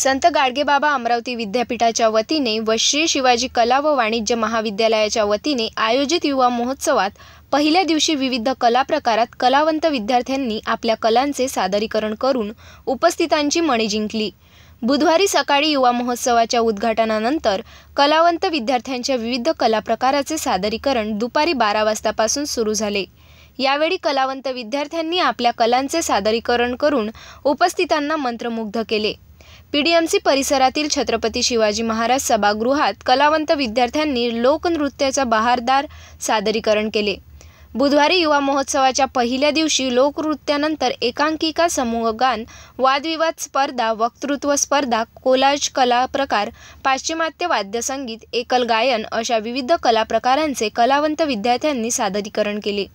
संत गाडगेबाबा अमरावती विद्यापीठाच्या वतीने व श्री शिवाजी कला व वाणिज्य महाविद्यालयाच्या वतीने आयोजित युवा महोत्सवात पहिल्या दिवशी विविध कला प्रकारात कलावंत विद्यार्थ्यांनी आपल्या कलांचे सादरीकरण करून उपस्थितांची मणी जिंकली बुधवारी सकाळी युवा महोत्सवाच्या उद्घाटनानंतर कलावंत विद्यार्थ्यांच्या विविध कला प्रकाराचे सादरीकरण दुपारी बारा वाजतापासून सुरू झाले यावेळी कलावंत विद्यार्थ्यांनी आपल्या कलांचे सादरीकरण करून उपस्थितांना मंत्रमुग्ध केले पीडीएमसी परिसरातील छत्रपती शिवाजी महाराज सभागृहात कलावंत विद्यार्थ्यांनी लोकनृत्याचा बहारदार सादरीकरण केले बुधवारी युवा महोत्सवाच्या पहिल्या दिवशी लोकनृत्यानंतर एकांकिका समूहगान वादविवाद स्पर्धा वक्तृत्व स्पर्धा कोलाज कला प्रकार पाश्चिमात्य वाद्यसंगीत एकल गायन अशा विविध कलाप्रकारांचे कलावंत विद्यार्थ्यांनी सादरीकरण केले